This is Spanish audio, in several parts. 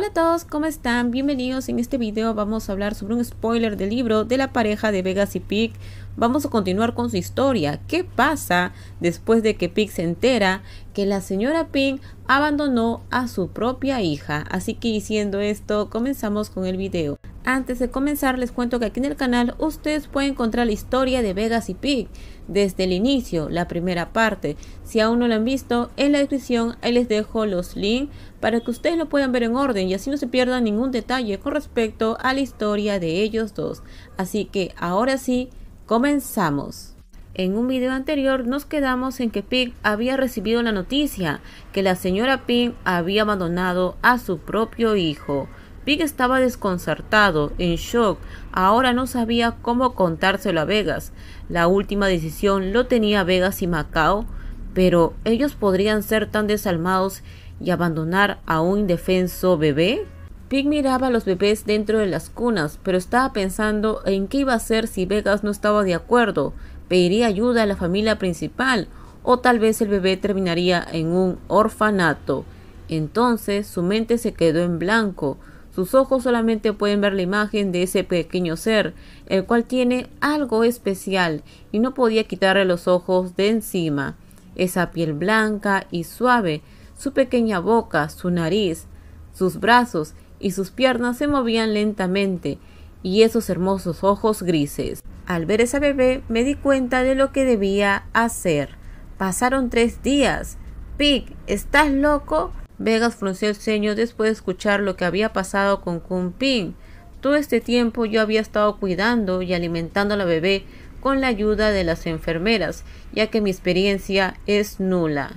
Hola a todos, ¿cómo están? Bienvenidos. En este video vamos a hablar sobre un spoiler del libro de la pareja de Vegas y Pig. Vamos a continuar con su historia. ¿Qué pasa después de que Pig se entera que la señora Pink abandonó a su propia hija? Así que diciendo esto, comenzamos con el video. Antes de comenzar les cuento que aquí en el canal ustedes pueden encontrar la historia de Vegas y Pig desde el inicio, la primera parte. Si aún no lo han visto, en la descripción les dejo los links para que ustedes lo puedan ver en orden y así no se pierdan ningún detalle con respecto a la historia de ellos dos. Así que ahora sí, comenzamos. En un video anterior nos quedamos en que Pig había recibido la noticia que la señora Pig había abandonado a su propio hijo. Pig estaba desconcertado, en shock. Ahora no sabía cómo contárselo a Vegas. La última decisión lo tenía Vegas y Macao, pero ellos podrían ser tan desalmados y abandonar a un indefenso bebé. Pig miraba a los bebés dentro de las cunas, pero estaba pensando en qué iba a hacer si Vegas no estaba de acuerdo. Pediría ayuda a la familia principal, o tal vez el bebé terminaría en un orfanato. Entonces su mente se quedó en blanco. Sus ojos solamente pueden ver la imagen de ese pequeño ser, el cual tiene algo especial y no podía quitarle los ojos de encima. Esa piel blanca y suave, su pequeña boca, su nariz, sus brazos y sus piernas se movían lentamente y esos hermosos ojos grises. Al ver esa bebé me di cuenta de lo que debía hacer. Pasaron tres días. Pig, ¿estás loco? Vegas frunció el ceño después de escuchar lo que había pasado con Koon-Ping. Todo este tiempo yo había estado cuidando y alimentando a la bebé con la ayuda de las enfermeras, ya que mi experiencia es nula.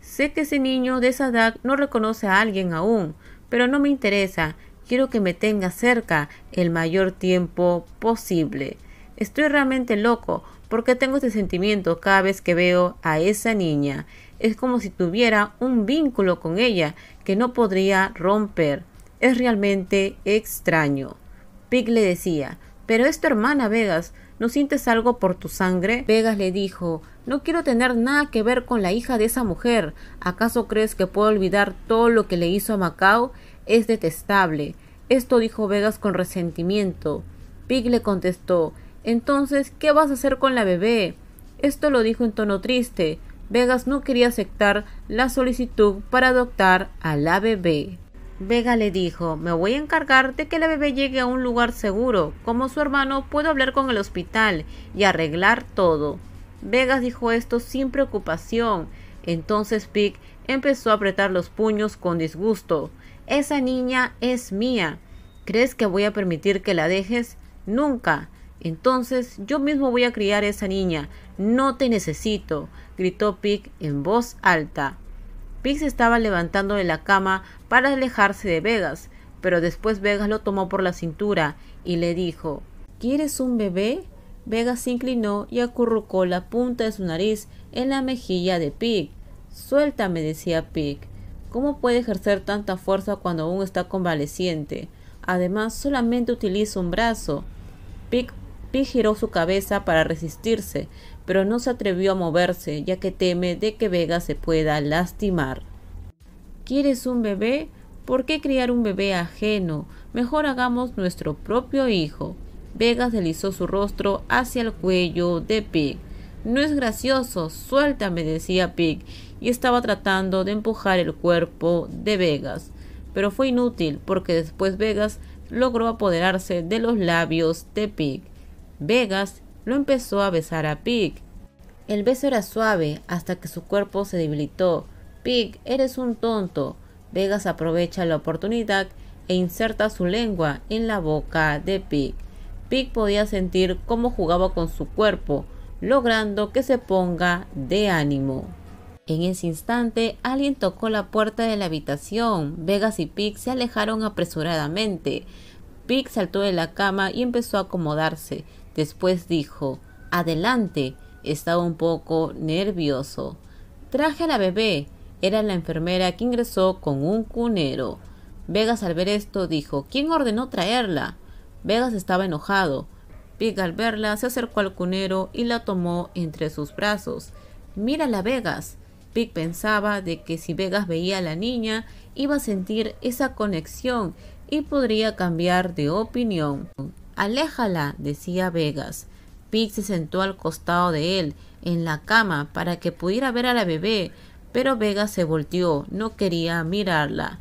Sé que ese niño de esa edad no reconoce a alguien aún, pero no me interesa. Quiero que me tenga cerca el mayor tiempo posible. Estoy realmente loco porque tengo este sentimiento cada vez que veo a esa niña es como si tuviera un vínculo con ella que no podría romper. Es realmente extraño. Pig le decía, pero es tu hermana, Vegas. ¿No sientes algo por tu sangre? Vegas le dijo, no quiero tener nada que ver con la hija de esa mujer. ¿Acaso crees que puedo olvidar todo lo que le hizo a Macao? Es detestable. Esto dijo Vegas con resentimiento. Pig le contestó, entonces, ¿qué vas a hacer con la bebé? Esto lo dijo en tono triste. Vegas no quería aceptar la solicitud para adoptar a la bebé. Vega le dijo, me voy a encargar de que la bebé llegue a un lugar seguro. Como su hermano puedo hablar con el hospital y arreglar todo. Vegas dijo esto sin preocupación. Entonces Pig empezó a apretar los puños con disgusto. Esa niña es mía. ¿Crees que voy a permitir que la dejes? Nunca. Entonces yo mismo voy a criar a esa niña. No te necesito, gritó Pig en voz alta. Pig se estaba levantando de la cama para alejarse de Vegas, pero después Vegas lo tomó por la cintura y le dijo ¿Quieres un bebé? Vegas se inclinó y acurrucó la punta de su nariz en la mejilla de Pig. Suéltame, decía Pig. ¿Cómo puede ejercer tanta fuerza cuando aún está convaleciente? Además, solamente utilizo un brazo. Pig pig giró su cabeza para resistirse, pero no se atrevió a moverse, ya que teme de que Vega se pueda lastimar. ¿Quieres un bebé? ¿Por qué criar un bebé ajeno? Mejor hagamos nuestro propio hijo. Vegas deslizó su rostro hacia el cuello de Pig. No es gracioso, suéltame, decía Pig, y estaba tratando de empujar el cuerpo de Vegas. Pero fue inútil, porque después Vegas logró apoderarse de los labios de Pig. Vegas lo empezó a besar a Pig. El beso era suave hasta que su cuerpo se debilitó. Pig, eres un tonto. Vegas aprovecha la oportunidad e inserta su lengua en la boca de Pig. Pig podía sentir cómo jugaba con su cuerpo, logrando que se ponga de ánimo. En ese instante, alguien tocó la puerta de la habitación. Vegas y Pig se alejaron apresuradamente. Pig saltó de la cama y empezó a acomodarse. Después dijo, Adelante, estaba un poco nervioso. Traje a la bebé. Era la enfermera que ingresó con un cunero. Vegas al ver esto dijo, ¿quién ordenó traerla? Vegas estaba enojado. Pig al verla se acercó al cunero y la tomó entre sus brazos. Mírala, Vegas. Pig pensaba de que si Vegas veía a la niña, iba a sentir esa conexión y podría cambiar de opinión. Aléjala, decía Vegas. Pig se sentó al costado de él, en la cama, para que pudiera ver a la bebé, pero Vegas se volteó, no quería mirarla.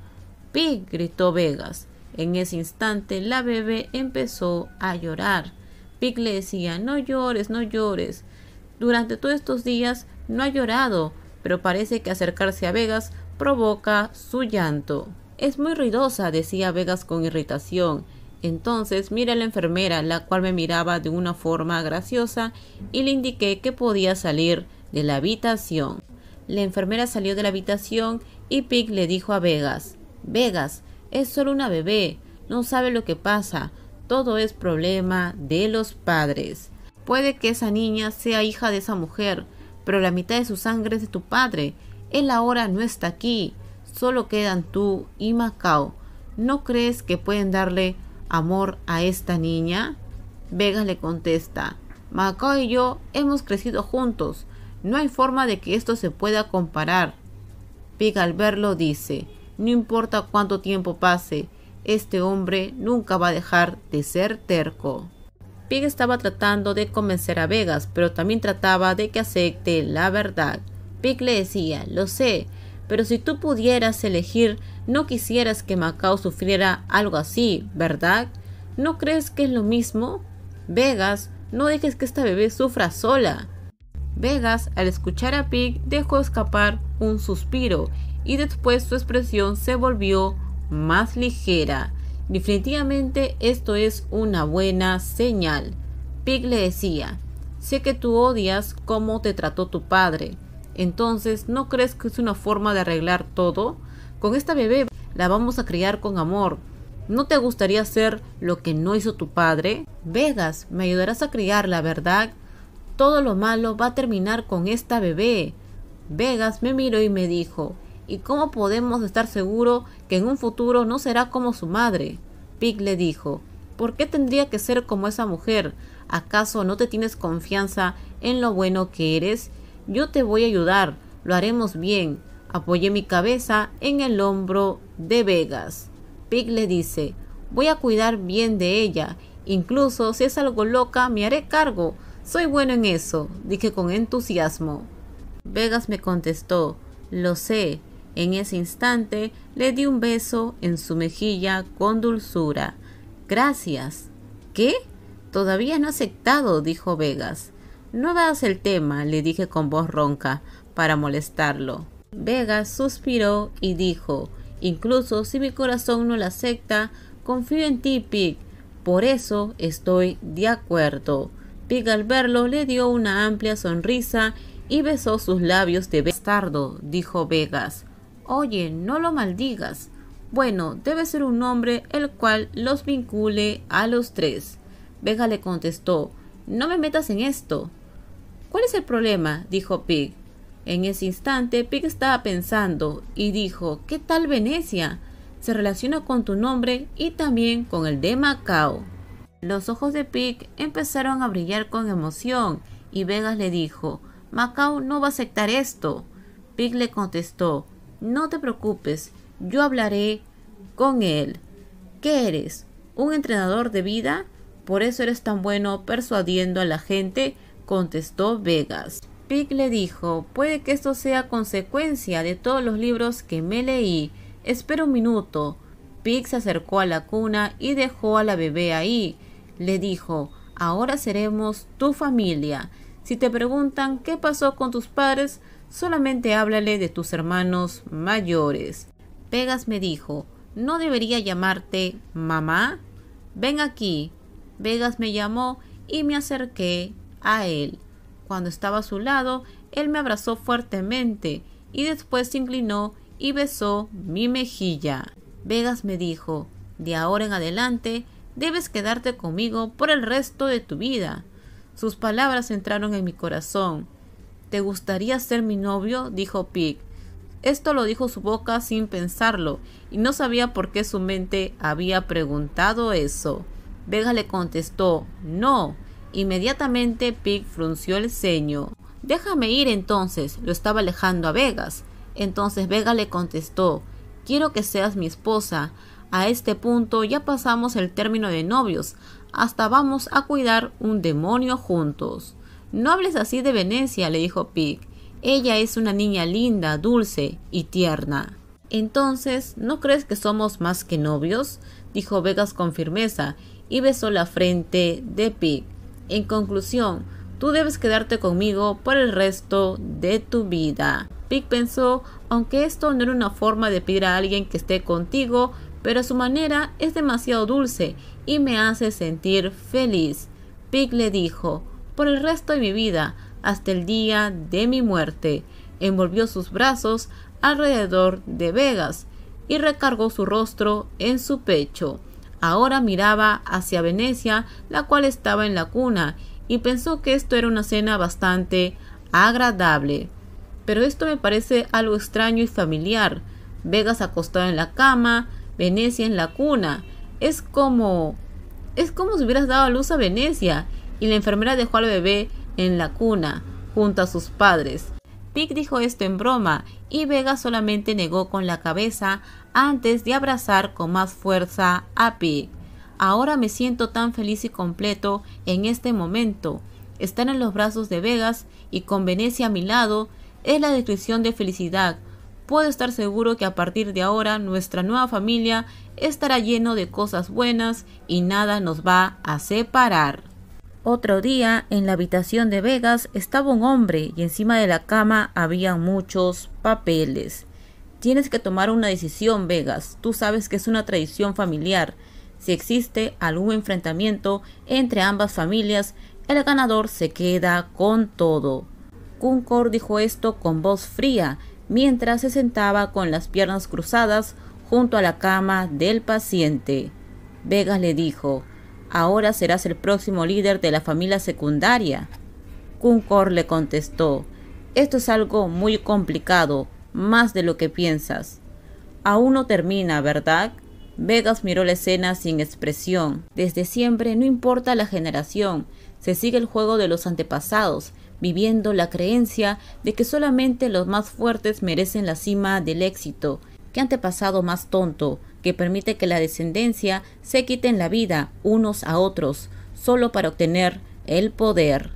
Pig, gritó Vegas. En ese instante la bebé empezó a llorar. Pig le decía, no llores, no llores. Durante todos estos días no ha llorado, pero parece que acercarse a Vegas provoca su llanto. Es muy ruidosa, decía Vegas con irritación. Entonces miré a la enfermera, la cual me miraba de una forma graciosa, y le indiqué que podía salir de la habitación. La enfermera salió de la habitación y Pig le dijo a Vegas, Vegas, es solo una bebé, no sabe lo que pasa, todo es problema de los padres. Puede que esa niña sea hija de esa mujer, pero la mitad de su sangre es de tu padre. Él ahora no está aquí, solo quedan tú y Macao. ¿No crees que pueden darle amor a esta niña? Vegas le contesta, Macao y yo hemos crecido juntos, no hay forma de que esto se pueda comparar. Pig al verlo dice, no importa cuánto tiempo pase, este hombre nunca va a dejar de ser terco. Pig estaba tratando de convencer a Vegas, pero también trataba de que acepte la verdad. Pig le decía, lo sé, pero si tú pudieras elegir, no quisieras que Macao sufriera algo así, ¿verdad? ¿No crees que es lo mismo? Vegas, no dejes que esta bebé sufra sola. Vegas, al escuchar a Pig, dejó escapar un suspiro y después su expresión se volvió más ligera. Definitivamente esto es una buena señal. Pig le decía, sé que tú odias cómo te trató tu padre, entonces, ¿no crees que es una forma de arreglar todo? Con esta bebé la vamos a criar con amor. ¿No te gustaría hacer lo que no hizo tu padre? Vegas, me ayudarás a criarla, ¿verdad? Todo lo malo va a terminar con esta bebé. Vegas me miró y me dijo, ¿y cómo podemos estar seguros que en un futuro no será como su madre? Pig le dijo, ¿por qué tendría que ser como esa mujer? ¿Acaso no te tienes confianza en lo bueno que eres? Yo te voy a ayudar, lo haremos bien. Apoyé mi cabeza en el hombro de Vegas. Pig le dice, voy a cuidar bien de ella. Incluso si es algo loca, me haré cargo. Soy bueno en eso, dije con entusiasmo. Vegas me contestó, lo sé. En ese instante le di un beso en su mejilla con dulzura. Gracias. ¿Qué? Todavía no ha aceptado, dijo Vegas. No veas el tema, le dije con voz ronca, para molestarlo. Vegas suspiró y dijo, incluso si mi corazón no la acepta, confío en ti, Pig. Por eso estoy de acuerdo. Pig al verlo le dio una amplia sonrisa y besó sus labios de bastardo, dijo Vegas. Oye, no lo maldigas. Bueno, debe ser un hombre el cual los vincule a los tres. Vega le contestó, no me metas en esto. ¿Cuál es el problema? dijo Pig. En ese instante, Pig estaba pensando y dijo, ¿qué tal Venecia? Se relaciona con tu nombre y también con el de Macao. Los ojos de Pig empezaron a brillar con emoción y Vegas le dijo, Macao no va a aceptar esto. Pig le contestó, no te preocupes, yo hablaré con él. ¿Qué eres? ¿Un entrenador de vida? ¿Por eso eres tan bueno persuadiendo a la gente? contestó Vegas. Pig le dijo, puede que esto sea consecuencia de todos los libros que me leí. Espera un minuto. Pig se acercó a la cuna y dejó a la bebé ahí. Le dijo, ahora seremos tu familia. Si te preguntan qué pasó con tus padres, solamente háblale de tus hermanos mayores. vegas me dijo, ¿no debería llamarte mamá? Ven aquí. Vegas me llamó y me acerqué a él. Cuando estaba a su lado, él me abrazó fuertemente y después se inclinó y besó mi mejilla. Vegas me dijo, de ahora en adelante, debes quedarte conmigo por el resto de tu vida. Sus palabras entraron en mi corazón. ¿Te gustaría ser mi novio? dijo Pig. Esto lo dijo su boca sin pensarlo, y no sabía por qué su mente había preguntado eso. Vega le contestó, no, Inmediatamente Pig frunció el ceño. Déjame ir entonces, lo estaba alejando a Vegas. Entonces Vega le contestó, quiero que seas mi esposa. A este punto ya pasamos el término de novios, hasta vamos a cuidar un demonio juntos. No hables así de Venecia, le dijo Pig. Ella es una niña linda, dulce y tierna. Entonces, ¿no crees que somos más que novios? dijo Vegas con firmeza y besó la frente de Pig. En conclusión, tú debes quedarte conmigo por el resto de tu vida. Pig pensó, aunque esto no era una forma de pedir a alguien que esté contigo, pero su manera es demasiado dulce y me hace sentir feliz. Pig le dijo, por el resto de mi vida, hasta el día de mi muerte. Envolvió sus brazos alrededor de Vegas y recargó su rostro en su pecho. Ahora miraba hacia Venecia, la cual estaba en la cuna, y pensó que esto era una cena bastante agradable. Pero esto me parece algo extraño y familiar. Vegas acostado en la cama, Venecia en la cuna. Es como... es como si hubieras dado a luz a Venecia y la enfermera dejó al bebé en la cuna junto a sus padres. Pick dijo esto en broma y Vega solamente negó con la cabeza antes de abrazar con más fuerza a Pick. Ahora me siento tan feliz y completo en este momento. Estar en los brazos de Vegas y con Venecia a mi lado es la descripción de felicidad. Puedo estar seguro que a partir de ahora nuestra nueva familia estará lleno de cosas buenas y nada nos va a separar. Otro día, en la habitación de Vegas estaba un hombre y encima de la cama había muchos papeles. Tienes que tomar una decisión, Vegas. Tú sabes que es una tradición familiar. Si existe algún enfrentamiento entre ambas familias, el ganador se queda con todo. Kunkor dijo esto con voz fría, mientras se sentaba con las piernas cruzadas junto a la cama del paciente. Vegas le dijo, ahora serás el próximo líder de la familia secundaria. Kunkor le contestó, esto es algo muy complicado, más de lo que piensas. Aún no termina, ¿verdad? Vegas miró la escena sin expresión. Desde siempre, no importa la generación, se sigue el juego de los antepasados, viviendo la creencia de que solamente los más fuertes merecen la cima del éxito. ¿Qué antepasado más tonto? que permite que la descendencia se quiten la vida unos a otros, solo para obtener el poder.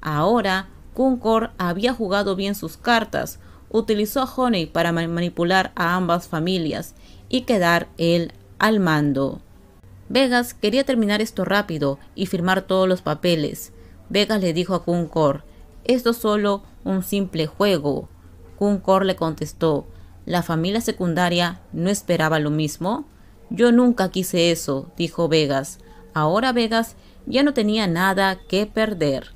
Ahora, Kunkor había jugado bien sus cartas, utilizó a Honey para manipular a ambas familias y quedar él al mando. Vegas quería terminar esto rápido y firmar todos los papeles. Vegas le dijo a Kunkor, esto es solo un simple juego. Kunkor le contestó, la familia secundaria no esperaba lo mismo. Yo nunca quise eso, dijo Vegas. Ahora Vegas ya no tenía nada que perder.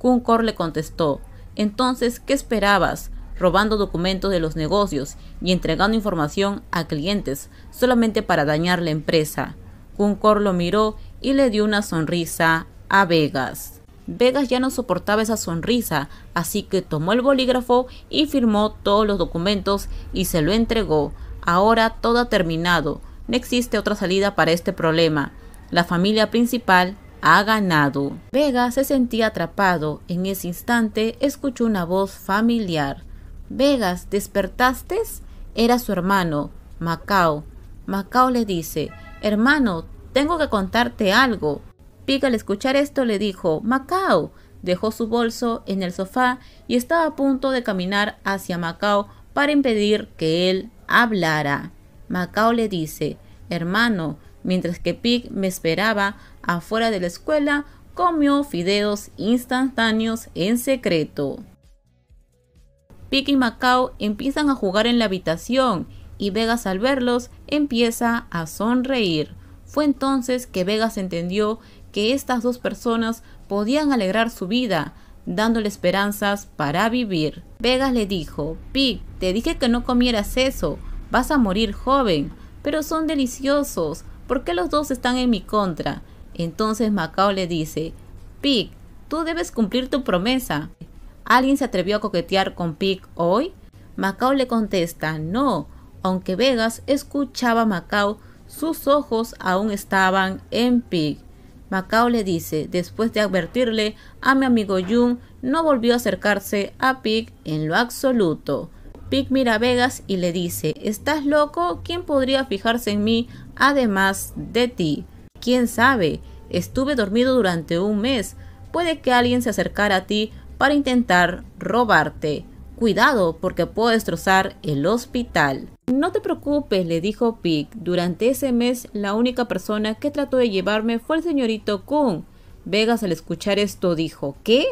Kunkor le contestó, entonces, ¿qué esperabas? Robando documentos de los negocios y entregando información a clientes solamente para dañar la empresa. Kunkor lo miró y le dio una sonrisa a Vegas. Vegas ya no soportaba esa sonrisa, así que tomó el bolígrafo y firmó todos los documentos y se lo entregó. Ahora todo ha terminado, no existe otra salida para este problema. La familia principal ha ganado. Vega se sentía atrapado. En ese instante escuchó una voz familiar. Vegas, ¿despertaste? Era su hermano, Macao. Macao le dice, hermano, tengo que contarte algo. Pig al escuchar esto le dijo, Macao. Dejó su bolso en el sofá y estaba a punto de caminar hacia Macao para impedir que él hablara. Macao le dice, hermano, mientras que Pig me esperaba afuera de la escuela, comió fideos instantáneos en secreto. Pig y Macao empiezan a jugar en la habitación y Vegas al verlos empieza a sonreír. Fue entonces que Vegas entendió que estas dos personas podían alegrar su vida, dándole esperanzas para vivir. Vegas le dijo, Pig, te dije que no comieras eso, vas a morir joven, pero son deliciosos, ¿por qué los dos están en mi contra? Entonces Macao le dice, Pig, tú debes cumplir tu promesa. ¿Alguien se atrevió a coquetear con Pig hoy? Macao le contesta, no. Aunque Vegas escuchaba a Macao, sus ojos aún estaban en Pig. Macao le dice, después de advertirle a mi amigo Jung, no volvió a acercarse a Pig en lo absoluto. Pig mira a Vegas y le dice, ¿estás loco? ¿Quién podría fijarse en mí además de ti? ¿Quién sabe? Estuve dormido durante un mes. Puede que alguien se acercara a ti para intentar robarte. Cuidado porque puedo destrozar el hospital. No te preocupes, le dijo Pig. Durante ese mes, la única persona que trató de llevarme fue el señorito Kun. Vegas, al escuchar esto, dijo: ¿Qué?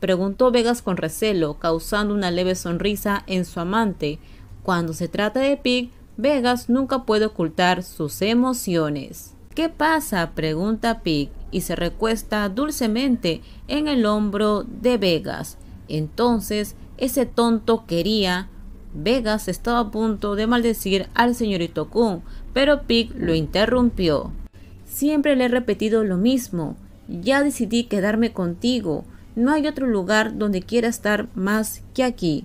preguntó Vegas con recelo, causando una leve sonrisa en su amante. Cuando se trata de Pig, Vegas nunca puede ocultar sus emociones. ¿Qué pasa? pregunta Pig y se recuesta dulcemente en el hombro de Vegas. Entonces, ese tonto quería Vegas estaba a punto de maldecir al señorito Kun, pero Pig lo interrumpió. Siempre le he repetido lo mismo. Ya decidí quedarme contigo. No hay otro lugar donde quiera estar más que aquí.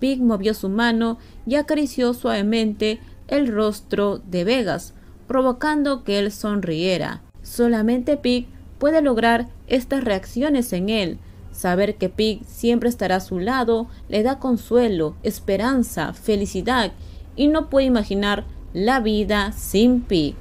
Pig movió su mano y acarició suavemente el rostro de Vegas, provocando que él sonriera. Solamente Pig puede lograr estas reacciones en él, Saber que Pig siempre estará a su lado le da consuelo, esperanza, felicidad y no puede imaginar la vida sin Pig.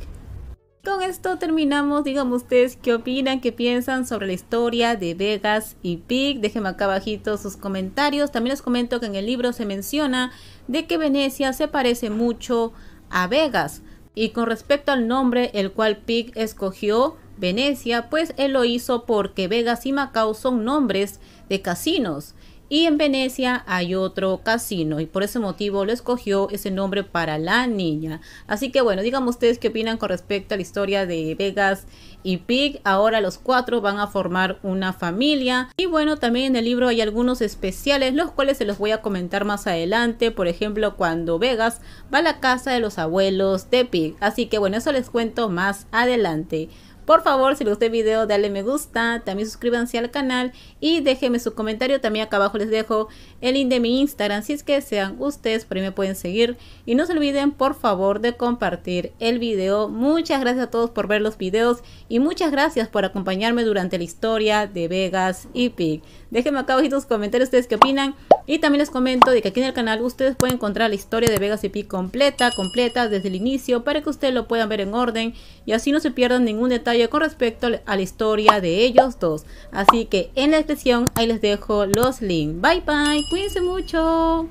Con esto terminamos, digan ustedes qué opinan, qué piensan sobre la historia de Vegas y Pig. Déjenme acá abajito sus comentarios. También les comento que en el libro se menciona de que Venecia se parece mucho a Vegas. Y con respecto al nombre el cual Pig escogió, Venecia, pues él lo hizo porque Vegas y Macao son nombres de casinos y en Venecia hay otro casino y por ese motivo lo escogió ese nombre para la niña. Así que bueno, digamos ustedes qué opinan con respecto a la historia de Vegas y Pig. Ahora los cuatro van a formar una familia. Y bueno, también en el libro hay algunos especiales, los cuales se los voy a comentar más adelante. Por ejemplo, cuando Vegas va a la casa de los abuelos de Pig. Así que bueno, eso les cuento más adelante. Por favor, si les gustó el video, dale me gusta, también suscríbanse al canal y déjenme su comentario. También acá abajo les dejo el link de mi Instagram, si es que sean ustedes, por ahí me pueden seguir. Y no se olviden, por favor, de compartir el video. Muchas gracias a todos por ver los videos y muchas gracias por acompañarme durante la historia de Vegas y Pig. Déjenme acá abajo sus comentarios ustedes qué opinan. Y también les comento de que aquí en el canal ustedes pueden encontrar la historia de Vegas y CP completa, completa desde el inicio para que ustedes lo puedan ver en orden y así no se pierdan ningún detalle con respecto a la historia de ellos dos. Así que en la descripción ahí les dejo los links. Bye bye, cuídense mucho.